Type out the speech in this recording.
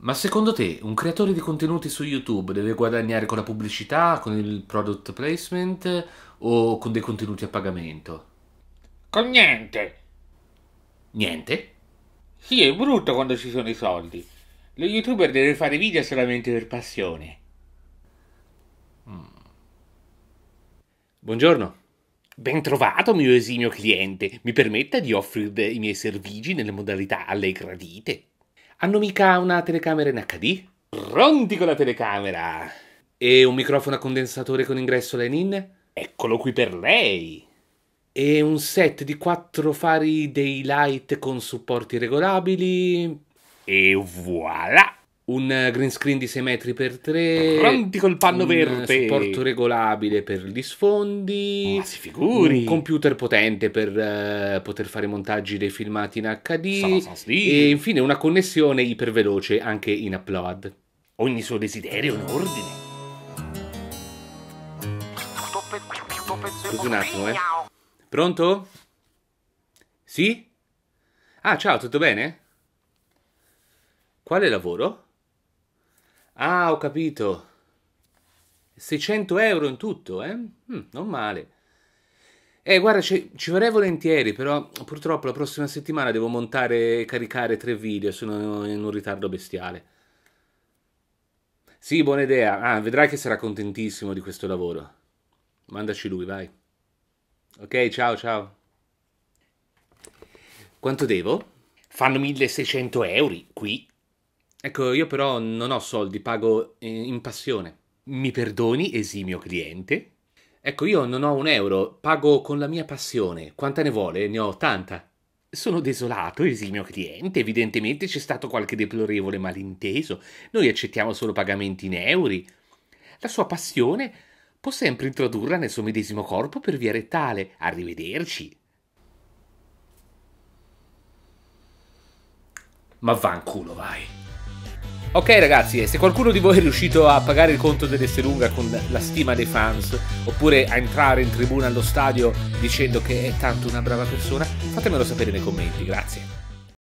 Ma secondo te un creatore di contenuti su YouTube deve guadagnare con la pubblicità, con il product placement o con dei contenuti a pagamento? Con niente. Niente? Sì, è brutto quando ci sono i soldi. Lo youtuber deve fare video solamente per passione. Mm. Buongiorno. Bentrovato, mio esimio cliente. Mi permetta di offrire i miei servigi nelle modalità a lei gradite. Hanno mica una telecamera in HD? Pronti con la telecamera! E un microfono a condensatore con ingresso Lenin? Eccolo qui per lei! E un set di quattro fari daylight con supporti regolabili? E voilà! un green screen di 6 metri per 3 pronti col panno verde un supporto regolabile per gli sfondi ma si figuri un computer potente per uh, poter fare montaggi dei filmati in HD sono, sono e infine una connessione iperveloce anche in upload ogni suo desiderio è un ordine Scusi un attimo eh pronto? sì? ah ciao tutto bene? Quale lavoro? Ah, ho capito. 600 euro in tutto, eh? Mm, non male. Eh, guarda, ci, ci vorrei volentieri, però purtroppo la prossima settimana devo montare e caricare tre video, sono in un ritardo bestiale. Sì, buona idea. Ah, vedrai che sarà contentissimo di questo lavoro. Mandaci lui, vai. Ok, ciao, ciao. Quanto devo? Fanno 1600 euro qui. Ecco, io però non ho soldi, pago in passione. Mi perdoni, esimio cliente? Ecco, io non ho un euro, pago con la mia passione. Quanta ne vuole? Ne ho tanta. Sono desolato, esimio cliente. Evidentemente c'è stato qualche deplorevole malinteso. Noi accettiamo solo pagamenti in euro. La sua passione può sempre introdurla nel suo medesimo corpo per via rettale. Arrivederci. Ma vanculo vai. Ok ragazzi, eh, se qualcuno di voi è riuscito a pagare il conto dell'Esterunga con la stima dei fans, oppure a entrare in tribuna allo stadio dicendo che è tanto una brava persona, fatemelo sapere nei commenti, grazie.